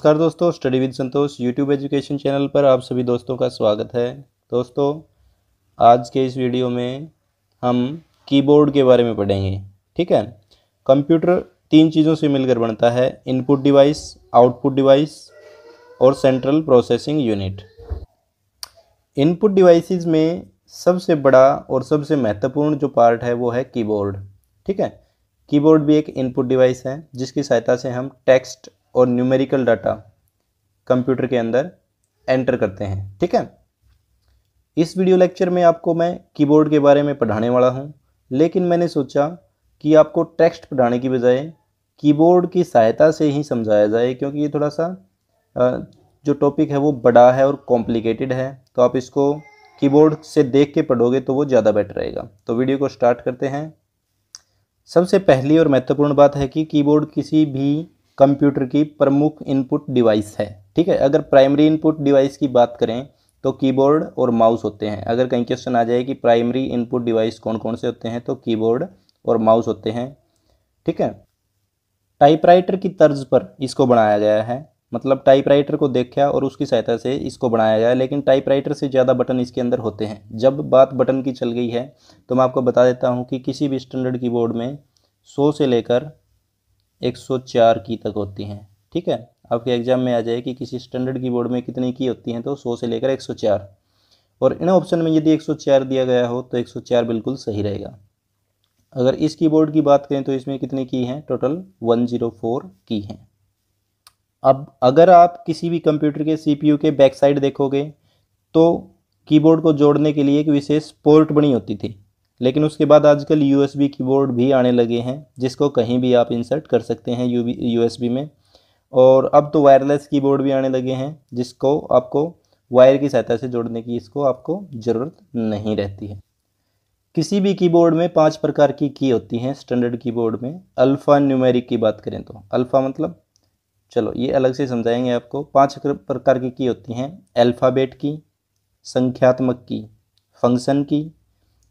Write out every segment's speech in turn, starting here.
नमस्कार दोस्तों study with Santosh YouTube education channel पर आप सभी दोस्तों का स्वागत है दोस्तों आज के इस वीडियो में हम कीबोर्ड के बारे में पढ़ेंगे ठीक है कंप्यूटर तीन चीज़ों से मिलकर बनता है इनपुट डिवाइस आउटपुट डिवाइस और central processing unit input devices में सबसे बड़ा और सबसे महत्वपूर्ण जो पार्ट है वो है कीबोर्ड ठीक है कीबोर्ड भी एक इनपुट डिवाइस है जिसकी सहायता से हम टेक्स्ट और न्यूमेरिकल डाटा कंप्यूटर के अंदर एंटर करते हैं ठीक है इस वीडियो लेक्चर में आपको मैं कीबोर्ड के बारे में पढ़ाने वाला हूँ लेकिन मैंने सोचा कि आपको टेक्स्ट पढ़ाने की बजाय कीबोर्ड की सहायता से ही समझाया जाए क्योंकि ये थोड़ा सा जो टॉपिक है वो बड़ा है और कॉम्प्लिकेटेड है तो आप इसको कीबोर्ड से देख के पढ़ोगे तो वो ज़्यादा बेटर रहेगा तो वीडियो को स्टार्ट करते हैं सबसे पहली और महत्वपूर्ण बात है कि कीबोर्ड किसी भी कंप्यूटर की प्रमुख इनपुट डिवाइस है ठीक है अगर प्राइमरी इनपुट डिवाइस की बात करें तो कीबोर्ड और माउस होते हैं अगर कहीं क्वेश्चन आ जाए कि प्राइमरी इनपुट डिवाइस कौन कौन से होते हैं तो कीबोर्ड और माउस होते हैं ठीक है टाइपराइटर की तर्ज पर इसको बनाया गया है मतलब टाइपराइटर को देखा और उसकी सहायता से इसको बनाया गया लेकिन टाइपराइटर से ज़्यादा बटन इसके अंदर होते हैं जब बात बटन की चल गई है तो मैं आपको बता देता हूँ कि किसी भी स्टैंडर्ड कीबोर्ड में 100 से लेकर 104 की तक होती हैं ठीक है आपके एग्जाम में आ जाए कि किसी स्टैंडर्ड कीबोर्ड में कितनी की होती हैं तो 100 से लेकर 104 और इन ऑप्शन में यदि 104 दिया गया हो तो 104 बिल्कुल सही रहेगा अगर इस कीबोर्ड की बात करें तो इसमें कितनी की हैं टोटल 104 की हैं अब अगर आप किसी भी कंप्यूटर के यू के बैक साइड देखोगे तो कीबोर्ड को जोड़ने के लिए एक विशेष पोर्ट बनी होती थी लेकिन उसके बाद आजकल यू एस कीबोर्ड भी आने लगे हैं जिसको कहीं भी आप इंसर्ट कर सकते हैं यू यू में और अब तो वायरलेस कीबोर्ड भी आने लगे हैं जिसको आपको वायर की सहायता से जोड़ने की इसको आपको ज़रूरत नहीं रहती है किसी भी कीबोर्ड में पांच प्रकार की की होती हैं स्टैंडर्ड कीबोर्ड में अल्फ़ा न्यूमेरिक की बात करें तो अल्फ़ा मतलब चलो ये अलग से समझाएंगे आपको पांच प्रकार की की होती हैं अल्फ़ाबेट की संख्यात्मक की फंक्शन की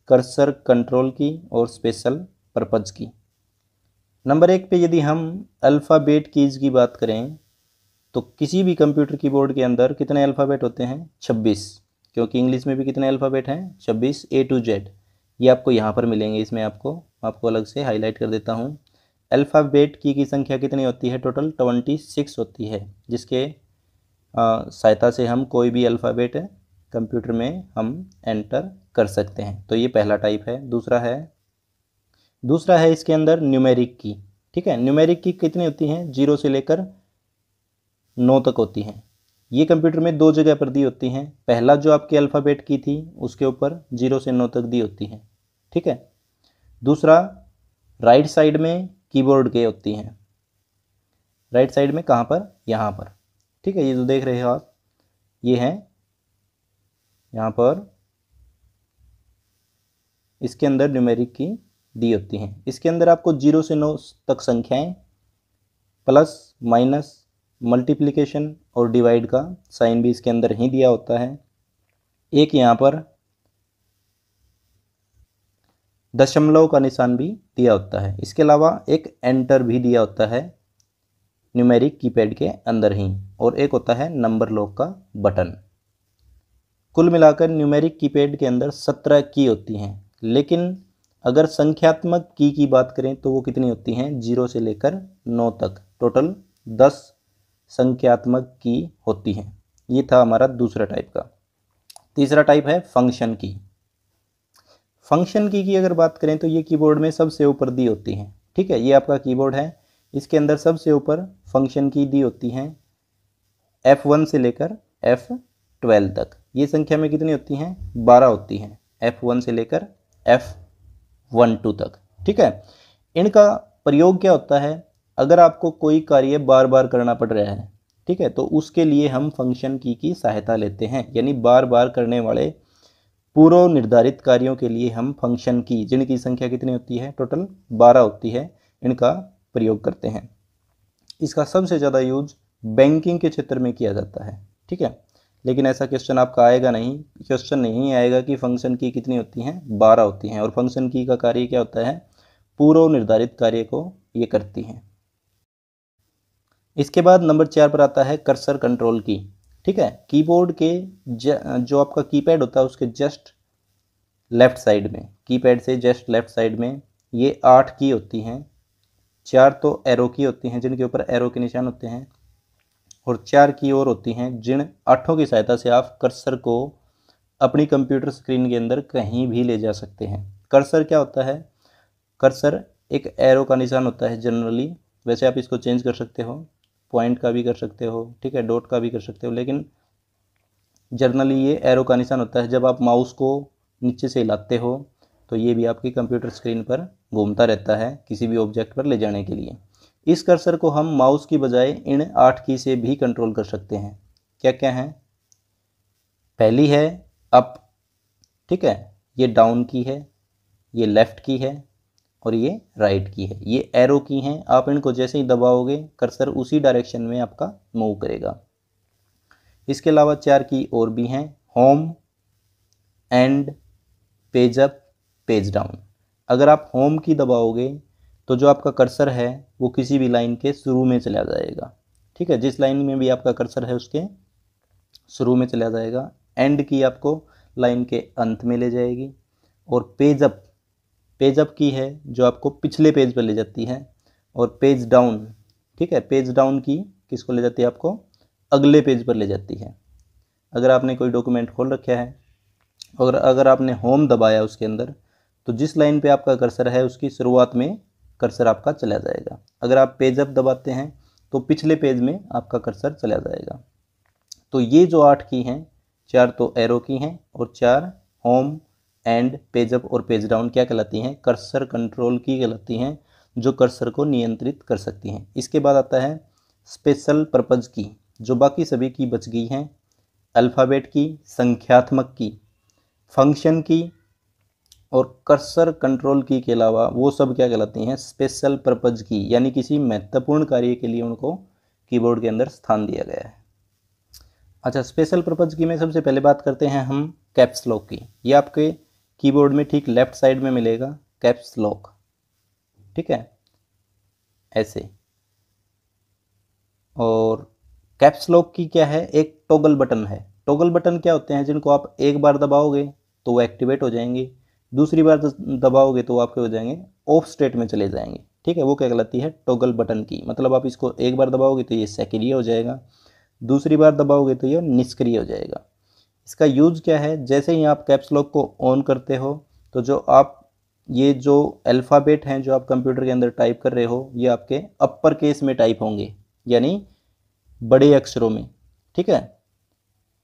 कर्सर कंट्रोल की और स्पेशल पर्पज़ की नंबर एक पे यदि हम अल्फ़ाबेट कीज़ की बात करें तो किसी भी कंप्यूटर कीबोर्ड के अंदर कितने अल्फ़ाबेट होते हैं 26 क्योंकि इंग्लिश में भी कितने अल्फ़ाबेट हैं 26 ए टू जेड ये आपको यहाँ पर मिलेंगे इसमें आपको आपको अलग से हाईलाइट कर देता हूँ अल्फ़ाबेट की की संख्या कितनी होती है टोटल ट्वेंटी सिक्स होती है जिसके सहायता से हम कोई भी अल्फ़ाबेट कंप्यूटर में हम एंटर कर सकते हैं तो ये पहला टाइप है दूसरा है दूसरा है इसके अंदर न्यूमेरिक की ठीक है न्यूमेरिक की कितनी होती हैं जीरो से लेकर नौ तक होती हैं ये कंप्यूटर में दो जगह पर दी होती हैं पहला जो आपके अल्फ़ाबेट की थी उसके ऊपर जीरो से नौ तक दी होती हैं ठीक है दूसरा राइट साइड में कीबोर्ड के होती हैं राइट साइड में कहाँ पर यहाँ पर ठीक है ये जो देख रहे हो आप ये हैं यहाँ पर इसके अंदर न्यूमेरिक की दी होती हैं इसके अंदर आपको जीरो से नौ तक संख्याएं प्लस माइनस मल्टीप्लिकेशन और डिवाइड का साइन भी इसके अंदर ही दिया होता है एक यहाँ पर दशमलव का निशान भी दिया होता है इसके अलावा एक एंटर भी दिया होता है न्यूमेरिक कीपैड के अंदर ही और एक होता है नंबर लॉक का बटन कुल मिलाकर न्यूमेरिक कीपैड के अंदर सत्रह की होती हैं लेकिन अगर संख्यात्मक की की बात करें तो वो कितनी होती हैं जीरो से लेकर नौ तक टोटल दस संख्यात्मक की होती हैं ये था हमारा दूसरा टाइप का तीसरा टाइप है फंक्शन की फंक्शन की की अगर बात करें तो ये कीबोर्ड में सबसे ऊपर दी होती हैं ठीक है ये आपका कीबोर्ड है इसके अंदर सबसे ऊपर फंक्शन की दी होती हैं एफ़ वन से लेकर एफ़ ट्वेल्व तक ये संख्या में कितनी होती हैं बारह होती हैं एफ़ वन से लेकर एफ वन टू तक ठीक है इनका प्रयोग क्या होता है अगर आपको कोई कार्य बार बार करना पड़ रहा है ठीक है तो उसके लिए हम फंक्शन की की सहायता लेते हैं यानी बार बार करने वाले पूर्व निर्धारित कार्यों के लिए हम फंक्शन की जिनकी संख्या कितनी होती है टोटल बारह होती है इनका प्रयोग करते हैं इसका सबसे ज़्यादा यूज बैंकिंग के क्षेत्र में किया जाता है ठीक है लेकिन ऐसा क्वेश्चन आपका आएगा नहीं क्वेश्चन नहीं आएगा कि फंक्शन की कितनी होती हैं बारह होती हैं और फंक्शन की का कार्य क्या होता है पूर्व निर्धारित कार्य को ये करती हैं इसके बाद नंबर चार पर आता है कर्सर कंट्रोल की ठीक है कीबोर्ड के ज, जो आपका कीपैड होता है उसके जस्ट लेफ्ट साइड में कीपैड से जस्ट लेफ्ट साइड में ये आठ की होती हैं चार तो एरो की होती हैं जिनके ऊपर एरो के निशान होते हैं और चार की ओर होती हैं जिन आठों की सहायता से आप कर्सर को अपनी कंप्यूटर स्क्रीन के अंदर कहीं भी ले जा सकते हैं कर्सर क्या होता है कर्सर एक एरो का निशान होता है जनरली वैसे आप इसको चेंज कर सकते हो पॉइंट का भी कर सकते हो ठीक है डॉट का भी कर सकते हो लेकिन जनरली ये एरो का निशान होता है जब आप माउस को नीचे से हिलाते हो तो ये भी आपकी कंप्यूटर स्क्रीन पर घूमता रहता है किसी भी ऑब्जेक्ट पर ले जाने के लिए इस कर्सर को हम माउस की बजाय इन आठ की से भी कंट्रोल कर सकते हैं क्या क्या है पहली है अप ठीक है ये डाउन की है ये लेफ़्ट की है और ये राइट की है ये एरो की हैं आप इनको जैसे ही दबाओगे कर्सर उसी डायरेक्शन में आपका मूव करेगा इसके अलावा चार की और भी हैं home end page up page down अगर आप होम की दबाओगे तो जो आपका कर्सर है वो किसी भी लाइन के शुरू में चला जाएगा ठीक है जिस लाइन में भी आपका कर्सर है उसके शुरू में चला जाएगा एंड की आपको लाइन के अंत में ले जाएगी और पेजअप पेजअप की है जो आपको पिछले पेज पर ले जाती है और पेज डाउन ठीक है पेज डाउन की किसको ले जाती है आपको अगले पेज पर ले जाती है अगर आपने कोई डॉक्यूमेंट खोल रखा है और अगर आपने होम दबाया उसके अंदर तो जिस लाइन पे आपका कर्सर है उसकी शुरुआत में कर्सर आपका चला जाएगा अगर आप पेज अप दबाते हैं तो पिछले पेज में आपका कर्सर चला जाएगा तो ये जो आठ की हैं चार तो एरो की हैं और चार होम एंड पेज अप और पेज डाउन क्या कहलाती हैं कर्सर कंट्रोल की कहलाती हैं जो कर्सर को नियंत्रित कर सकती हैं इसके बाद आता है स्पेशल पर्पज़ की जो बाकी सभी की बच गई हैं अल्फ़ाबेट की संख्यात्मक की फंक्शन की और कर्सर कंट्रोल की के अलावा वो सब क्या कहलाती हैं स्पेशल पर्पज़ की यानी किसी महत्वपूर्ण कार्य के लिए उनको कीबोर्ड के अंदर स्थान दिया गया है अच्छा स्पेशल पर्पज़ की में सबसे पहले बात करते हैं हम कैप्स लॉक की ये आपके कीबोर्ड में ठीक लेफ्ट साइड में मिलेगा कैप्स लॉक ठीक है ऐसे और कैप्स लॉक की क्या है एक टोगल बटन है टोगल बटन क्या होते हैं जिनको आप एक बार दबाओगे तो वो एक्टिवेट हो जाएंगे दूसरी बार दबाओगे तो आपके हो जाएंगे ऑफ स्टेट में चले जाएंगे ठीक है वो क्या कहलाती है टोगल बटन की मतलब आप इसको एक बार दबाओगे तो ये सक्रिय हो जाएगा दूसरी बार दबाओगे तो ये निष्क्रिय हो जाएगा इसका यूज़ क्या है जैसे ही आप कैप्स लॉक को ऑन करते हो तो जो आप ये जो अल्फ़ाबेट हैं जो आप कंप्यूटर के अंदर टाइप कर रहे हो ये आपके अपर केस में टाइप होंगे यानी बड़े अक्षरों में ठीक है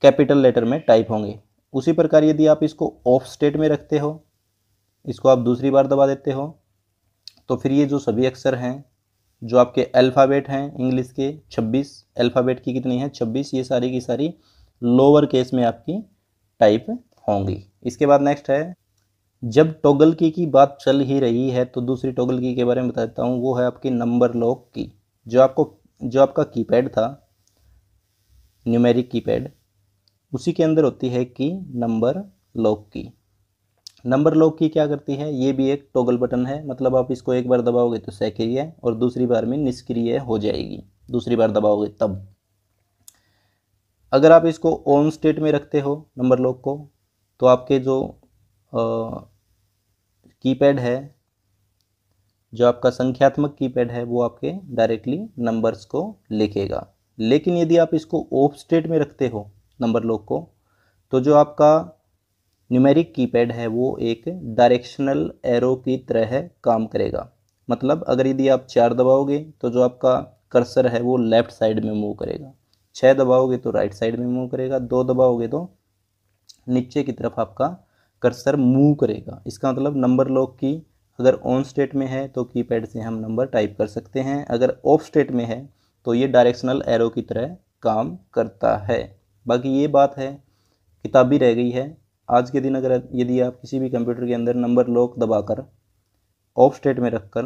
कैपिटल लेटर में टाइप होंगे उसी प्रकार यदि आप इसको ऑफ स्टेट में रखते हो इसको आप दूसरी बार दबा देते हो तो फिर ये जो सभी अक्षर हैं जो आपके अल्फ़ाबेट हैं इंग्लिश के 26 अल्फ़ाबेट की कितनी है 26 ये सारी की सारी लोअर केस में आपकी टाइप होंगी इसके बाद नेक्स्ट है जब टोगल की की बात चल ही रही है तो दूसरी टोगल की के बारे में बता देता हूँ वो है आपकी नंबर लॉक की जो आपको जो आपका कीपैड था न्यूमेरिक कीपैड उसी के अंदर होती है कि number lock key number lock key क्या करती है ये भी एक टॉगल बटन है मतलब आप इसको एक बार दबाओगे तो सक्रिय और दूसरी बार में निष्क्रिय हो जाएगी दूसरी बार दबाओगे तब अगर आप इसको ऑन स्टेट में रखते हो नंबर लॉक को तो आपके जो कीपैड है जो आपका संख्यात्मक कीपैड है वो आपके डायरेक्टली नंबर्स को लिखेगा लेकिन यदि आप इसको ऑफ स्टेट में रखते हो नंबर लॉक को तो जो आपका न्यूमेरिक कीपैड है वो एक डायरेक्शनल एरो की तरह काम करेगा मतलब अगर यदि आप चार दबाओगे तो जो आपका कर्सर है वो लेफ़्ट साइड में मूव करेगा छः दबाओगे तो राइट साइड में मूव करेगा दो दबाओगे तो नीचे की तरफ आपका कर्सर मूव करेगा इसका मतलब नंबर लॉक की अगर ऑन स्टेट में है तो कीपैड से हम नंबर टाइप कर सकते हैं अगर ऑफ स्टेट में है तो ये डायरेक्शनल एरो की तरह काम करता है बाकी ये बात है किताबी रह गई है आज के दिन अगर यदि आप किसी भी कंप्यूटर के अंदर नंबर लॉक दबाकर ऑफ स्टेट में रखकर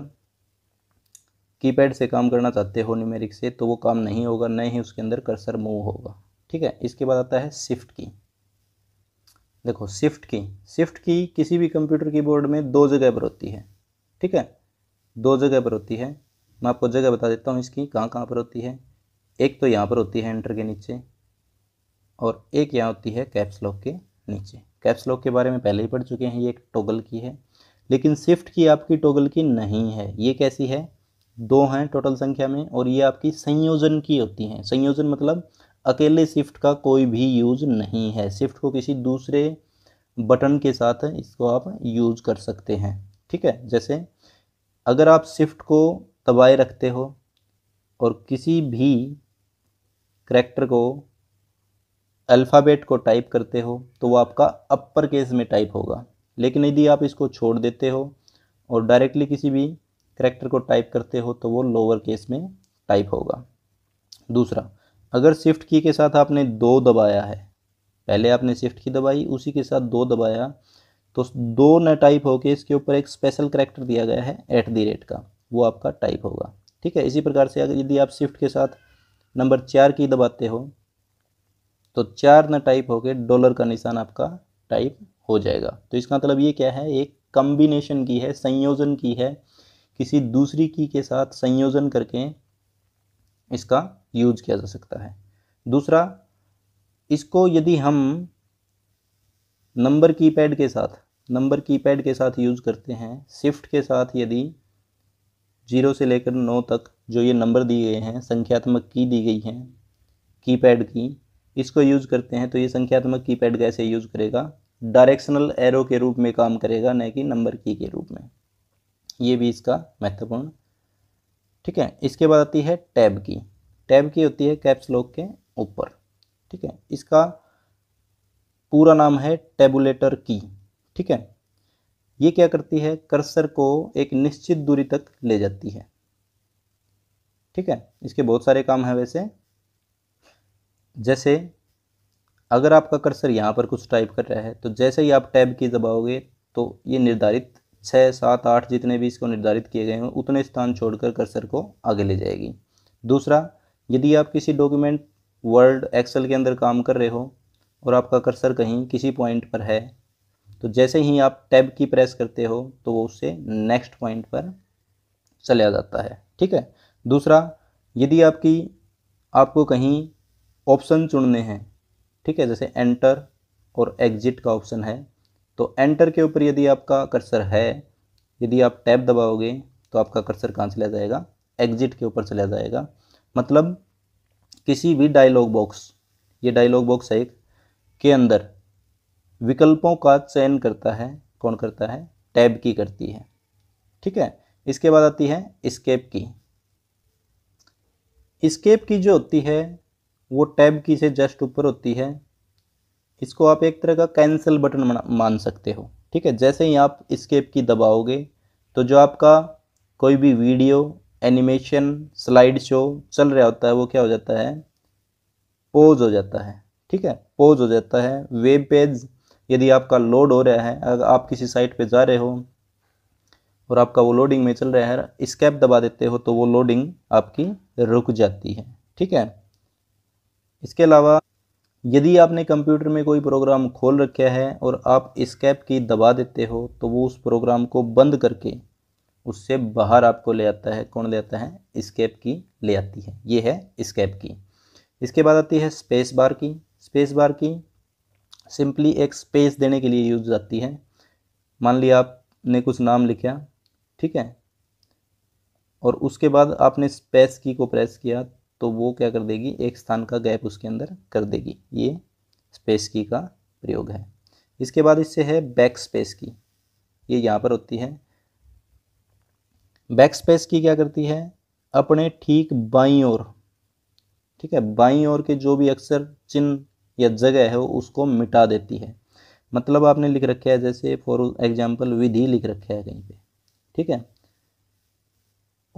कीपैड से काम करना चाहते हो न्यूमेरिक से तो वो काम नहीं होगा न ही उसके अंदर कर्सर मूव होगा ठीक है इसके बाद आता है शिफ्ट की देखो शिफ्ट की शिफ्ट की किसी भी कंप्यूटर कीबोर्ड में दो जगह पर होती है ठीक है दो जगह पर होती है मैं आपको जगह बता देता हूँ इसकी कहाँ कहाँ पर होती है एक तो यहाँ पर होती है एंटर के नीचे और एक यहाँ होती है कैप्स लॉक के नीचे कैप्स लॉक के बारे में पहले ही पढ़ चुके हैं ये एक टोगल की है लेकिन शिफ्ट की आपकी टोगल की नहीं है ये कैसी है दो हैं टोटल संख्या में और ये आपकी संयोजन की होती हैं संयोजन मतलब अकेले शिफ्ट का कोई भी यूज नहीं है शिफ्ट को किसी दूसरे बटन के साथ इसको आप यूज कर सकते हैं ठीक है जैसे अगर आप शिफ्ट को दबाए रखते हो और किसी भी करेक्टर को अल्फ़ाबेट को टाइप करते हो तो वो आपका अपर केस में टाइप होगा लेकिन यदि आप इसको छोड़ देते हो और डायरेक्टली किसी भी करेक्टर को टाइप करते हो तो वो लोअर केस में टाइप होगा दूसरा अगर शिफ्ट की के साथ आपने दो दबाया है पहले आपने शिफ्ट की दबाई उसी के साथ दो दबाया तो दो न टाइप होके इसके ऊपर एक स्पेशल करेक्टर दिया गया है एट दी रेट का वो आपका टाइप होगा ठीक है इसी प्रकार से अगर यदि आप शिफ्ट के साथ नंबर चार की दबाते हो तो चार न टाइप होकर डॉलर का निशान आपका टाइप हो जाएगा तो इसका मतलब ये क्या है एक कम्बिनेशन की है संयोजन की है किसी दूसरी की के साथ संयोजन करके इसका यूज किया जा सकता है दूसरा इसको यदि हम नंबर कीपैड के साथ नंबर कीपैड के साथ यूज़ करते हैं शिफ्ट के साथ यदि जीरो से लेकर नौ तक जो ये नंबर दिए गए हैं संख्यात्मक की दी गई हैं कीपैड की इसको यूज़ करते हैं तो ये संख्यात्मक कीपैड कैसे यूज़ करेगा डायरेक्शनल एरो के रूप में काम करेगा न कि नंबर की के रूप में ये भी इसका महत्वपूर्ण ठीक है इसके बाद आती है टैब की टैब की होती है कैप्स लॉक के ऊपर ठीक है इसका पूरा नाम है टेबुलेटर की ठीक है ये क्या करती है कर्सर को एक निश्चित दूरी तक ले जाती है ठीक है इसके बहुत सारे काम हैं वैसे जैसे अगर आपका कर्सर यहाँ पर कुछ टाइप कर रहा है तो जैसे ही आप टैब की दबाओगे तो ये निर्धारित छः सात आठ जितने भी इसको निर्धारित किए गए हैं उतने स्थान छोड़कर कर्सर को आगे ले जाएगी दूसरा यदि आप किसी डॉक्यूमेंट वर्ड एक्सेल के अंदर काम कर रहे हो और आपका कर्सर कहीं किसी पॉइंट पर है तो जैसे ही आप टैब की प्रेस करते हो तो वो उससे नेक्स्ट पॉइंट पर चला जाता है ठीक है दूसरा यदि आपकी आपको कहीं ऑप्शन चुनने हैं ठीक है जैसे एंटर और एग्जिट का ऑप्शन है तो एंटर के ऊपर यदि आपका कर्सर है यदि आप टैब दबाओगे तो आपका कर्सर कहाँ चला जाएगा एग्जिट के ऊपर चला जाएगा मतलब किसी भी डायलॉग बॉक्स ये डायलॉग बॉक्स है एक के अंदर विकल्पों का चयन करता है कौन करता है टैब की करती है ठीक है इसके बाद आती है स्केप की स्केप की जो होती है वो टैब की से जस्ट ऊपर होती है इसको आप एक तरह का कैंसिल बटन मान सकते हो ठीक है जैसे ही आप इस्केप की दबाओगे तो जो आपका कोई भी वीडियो एनिमेशन स्लाइड शो चल रहा होता है वो क्या हो जाता है पोज हो जाता है ठीक है पोज हो जाता है वेब पेज यदि आपका लोड हो रहा है अगर आप किसी साइट पे जा रहे हो और आपका वो लोडिंग में चल रहा है स्केप दबा देते हो तो वो लोडिंग आपकी रुक जाती है ठीक है इसके अलावा यदि आपने कंप्यूटर में कोई प्रोग्राम खोल रखा है और आप स्केप की दबा देते हो तो वो उस प्रोग्राम को बंद करके उससे बाहर आपको ले आता है कौन ले आता है स्केप की ले आती है ये है स्केप की इसके बाद आती है स्पेस बार की स्पेस बार की सिंपली एक स्पेस देने के लिए यूज आती है मान लिया आपने कुछ नाम लिखा ठीक है और उसके बाद आपने स्पेस की को प्रेस किया तो वो क्या कर देगी एक स्थान का गैप उसके अंदर कर देगी ये स्पेस की का प्रयोग है इसके बाद इससे है बैक स्पेस की ये यहाँ पर होती है बैक स्पेस की क्या करती है अपने ठीक बाई और ठीक है बाई और के जो भी अक्सर चिन्ह या जगह है वो उसको मिटा देती है मतलब आपने लिख रखा है जैसे फॉर एग्जाम्पल विधि लिख रखा है कहीं पे ठीक है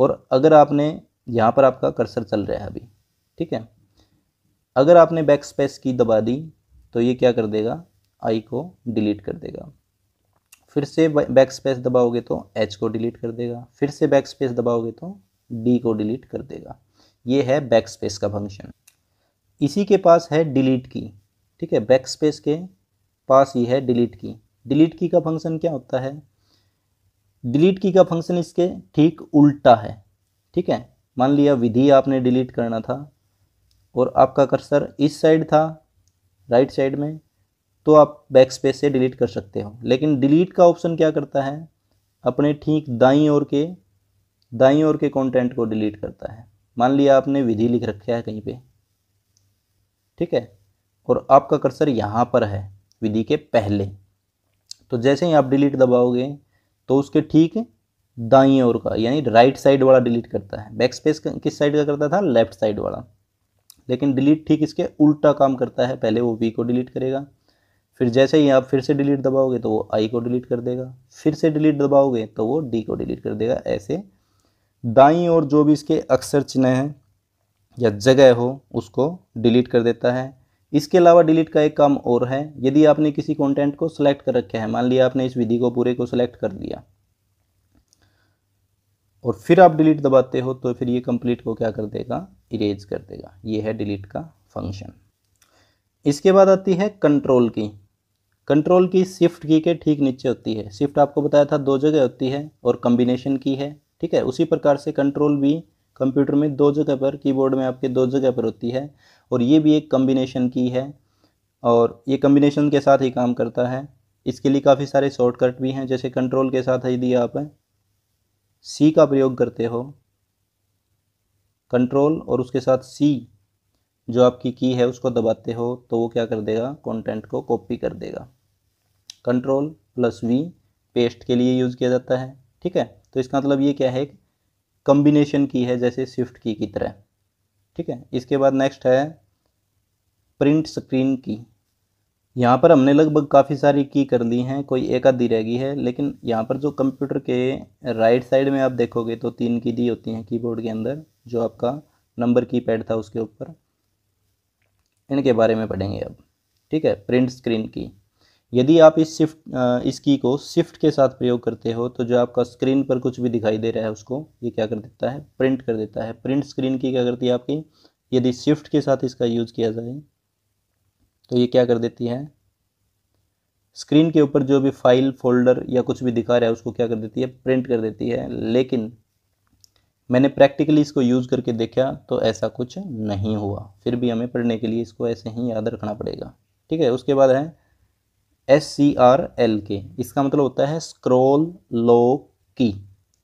और अगर आपने यहाँ पर आपका कर्सर चल रहा है अभी ठीक है अगर आपने बैक स्पेस की दबा दी तो ये क्या कर देगा आई को डिलीट कर देगा फिर से बैक स्पेस दबाओगे तो एच को डिलीट कर देगा फिर से बैक स्पेस दबाओगे तो डी को डिलीट कर देगा ये है बैक स्पेस का फंक्शन इसी के पास है डिलीट की ठीक है बैक स्पेस के पास ही है डिलीट की डिलीट की का फंक्शन क्या होता है डिलीट की का फंक्शन इसके ठीक उल्टा है ठीक है मान लिया विधि आपने डिलीट करना था और आपका कर्सर इस साइड था राइट साइड में तो आप बैक स्पेस से डिलीट कर सकते हो लेकिन डिलीट का ऑप्शन क्या करता है अपने ठीक दाई ओर के दाई ओर के कंटेंट को डिलीट करता है मान लिया आपने विधि लिख रखा है कहीं पे ठीक है और आपका कर्सर यहाँ पर है विधि के पहले तो जैसे ही आप डिलीट दबाओगे तो उसके ठीक दाई ओर का यानी राइट साइड वाला डिलीट करता है बैक स्पेस किस साइड का करता था लेफ्ट साइड वाला लेकिन डिलीट ठीक इसके उल्टा काम करता है पहले वो वी को डिलीट करेगा फिर जैसे ही आप फिर से डिलीट दबाओगे तो वो आई को डिलीट कर देगा फिर से डिलीट दबाओगे तो वो डी को डिलीट कर देगा ऐसे दाई और जो भी इसके अक्षर चिन्ह हैं या जगह हो उसको डिलीट कर देता है इसके अलावा डिलीट का एक काम और है यदि आपने किसी कंटेंट को सिलेक्ट कर रखा है मान लिया आपने इस विधि को पूरे को सिलेक्ट कर लिया और फिर आप डिलीट दबाते हो तो फिर ये कंप्लीट को क्या कर देगा इरेज कर देगा ये है डिलीट का फंक्शन इसके बाद आती है कंट्रोल की कंट्रोल की शिफ्ट की के ठीक नीचे होती है शिफ्ट आपको बताया था दो जगह होती है और कम्बिनेशन की है ठीक है उसी प्रकार से कंट्रोल भी कंप्यूटर में दो जगह पर कीबोर्ड में आपके दो जगह पर होती है और ये भी एक कम्बिनेशन की है और ये कम्बिनेशन के साथ ही काम करता है इसके लिए काफ़ी सारे शॉर्टकट भी हैं जैसे कंट्रोल के साथ यदि आप सी का प्रयोग करते हो कंट्रोल और उसके साथ सी जो आपकी की है उसको दबाते हो तो वो क्या कर देगा कंटेंट को कॉपी कर देगा कंट्रोल प्लस वी पेस्ट के लिए यूज़ किया जाता है ठीक है तो इसका मतलब ये क्या है कम्बिनेशन की है जैसे स्विफ्ट की की तरह ठीक है इसके बाद नेक्स्ट है प्रिंट स्क्रीन की यहाँ पर हमने लगभग काफ़ी सारी की कर ली हैं कोई एक आधी रह गई है लेकिन यहाँ पर जो कंप्यूटर के राइट साइड में आप देखोगे तो तीन की दी होती हैं कीबोर्ड के अंदर जो आपका नंबर की पैड था उसके ऊपर इनके बारे में पढ़ेंगे अब ठीक है प्रिंट स्क्रीन की यदि आप इस शिफ्ट इस की को शिफ्ट के साथ प्रयोग करते हो तो जो आपका स्क्रीन पर कुछ भी दिखाई दे रहा है उसको ये क्या कर देता है प्रिंट कर देता है प्रिंट स्क्रीन की क्या करती है आपकी यदि शिफ्ट के साथ इसका यूज़ किया जाए तो ये क्या कर देती है स्क्रीन के ऊपर जो भी फाइल फोल्डर या कुछ भी दिखा रहा है उसको क्या कर देती है प्रिंट कर देती है लेकिन मैंने प्रैक्टिकली इसको यूज़ करके देखा तो ऐसा कुछ नहीं हुआ फिर भी हमें पढ़ने के लिए इसको ऐसे ही याद रखना पड़ेगा ठीक है उसके बाद है एस सी आर एल के इसका मतलब होता है स्क्रोल लॉक की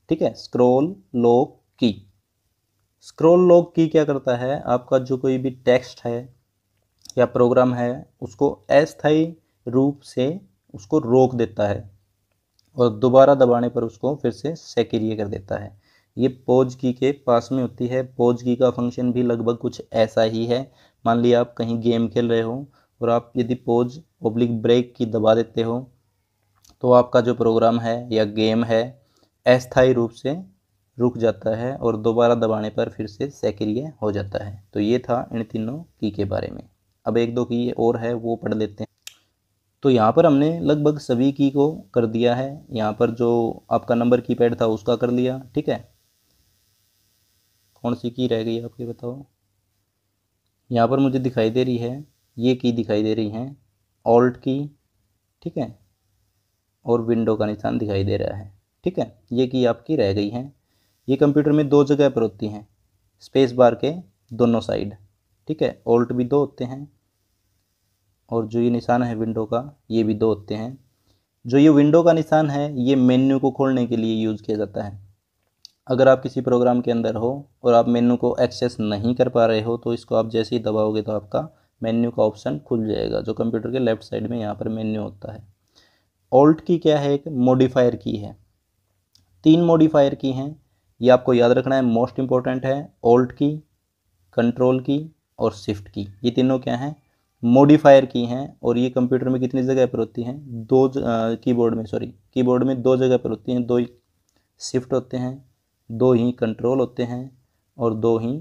ठीक है scroll lock key scroll lock key क्या करता है आपका जो कोई भी टेक्स्ट है या प्रोग्राम है उसको अस्थाई रूप से उसको रोक देता है और दोबारा दबाने पर उसको फिर से सक्रिय कर देता है ये पोज की के पास में होती है पोज की का फंक्शन भी लगभग कुछ ऐसा ही है मान लिया आप कहीं गेम खेल रहे हो और आप यदि पोज पब्लिक ब्रेक की दबा देते हो तो आपका जो प्रोग्राम है या गेम है अस्थाई रूप से रुक जाता है और दोबारा दबाने पर फिर से सक्रिय हो जाता है तो ये था इन तीनों की के बारे में अब एक दो की और है वो पढ़ लेते हैं तो यहाँ पर हमने लगभग सभी की को कर दिया है यहाँ पर जो आपका नंबर कीपैड था उसका कर लिया ठीक है कौन सी की रह गई आपके बताओ यहाँ पर मुझे दिखाई दे रही है ये की दिखाई दे रही है ऑल्ट की ठीक है और विंडो का निशान दिखाई दे रहा है ठीक है ये की आपकी रह गई है ये कंप्यूटर में दो जगह पर होती हैं स्पेस बार के दोनों साइड ठीक है ऑल्ट भी दो होते हैं और जो ये निशान है विंडो का ये भी दो होते हैं जो ये विंडो का निशान है ये मेन्यू को खोलने के लिए यूज़ किया जाता है अगर आप किसी प्रोग्राम के अंदर हो और आप मेन्यू को एक्सेस नहीं कर पा रहे हो तो इसको आप जैसे ही दबाओगे तो आपका मेन्यू का ऑप्शन खुल जाएगा जो कंप्यूटर के लेफ़्ट साइड में यहाँ पर मेन्यू होता है ऑल्ट की क्या है एक मॉडिफायर की है तीन मॉडिफायर की हैं ये आपको याद रखना है मोस्ट इम्पॉर्टेंट है ऑल्ट की कंट्रोल की और शिफ्ट की ये तीनों क्या हैं मोडिफायर की हैं और ये कंप्यूटर में कितनी जगह पर होती हैं दो कीबोर्ड में सॉरी कीबोर्ड में दो जगह पर होती हैं दो ही शिफ्ट होते हैं दो ही कंट्रोल होते हैं और दो ही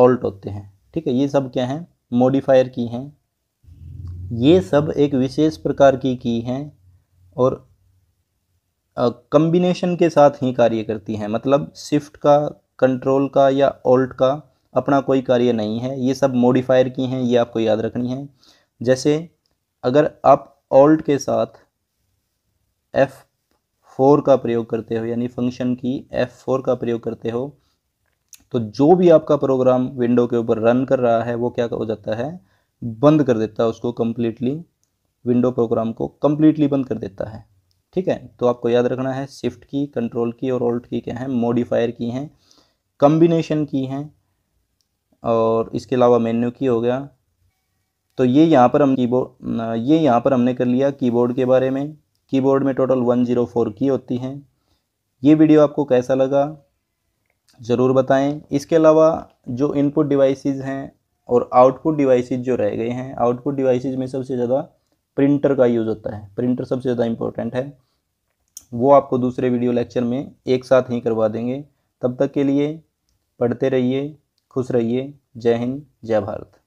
ऑल्ट होते हैं ठीक है ये सब क्या हैं मोडिफायर की हैं ये सब एक विशेष प्रकार की की हैं और कम्बिनेशन के साथ ही कार्य करती हैं मतलब शिफ्ट का कंट्रोल का या ऑल्ट का अपना कोई कार्य नहीं है ये सब मोडिफायर की हैं ये आपको याद रखनी है जैसे अगर आप ऑल्ट के साथ एफ़ फोर का प्रयोग करते हो यानी फंक्शन की एफ़ फोर का प्रयोग करते हो तो जो भी आपका प्रोग्राम विंडो के ऊपर रन कर रहा है वो क्या हो जाता है बंद कर देता है उसको कम्प्लीटली विंडो प्रोग्राम को कम्प्लीटली बंद कर देता है ठीक है तो आपको याद रखना है शिफ्ट की कंट्रोल की और ऑल्ट की क्या है मॉडिफायर की हैं कम्बिनेशन की हैं और इसके अलावा मेन्यू की हो गया तो ये यहाँ पर हम कीबोर्ड ये यहाँ पर हमने कर लिया कीबोर्ड के बारे में कीबोर्ड में टोटल वन जीरो फोर की होती हैं ये वीडियो आपको कैसा लगा ज़रूर बताएं इसके अलावा जो इनपुट डिवाइसेस हैं और आउटपुट डिवाइसेस जो रह गए हैं आउटपुट डिवाइसेस में सबसे ज़्यादा प्रिंटर का यूज़ होता है प्रिंटर सबसे ज़्यादा इम्पोर्टेंट है वो आपको दूसरे वीडियो लेक्चर में एक साथ ही करवा देंगे तब तक के लिए पढ़ते रहिए खुश रहिए जय हिंद जय भारत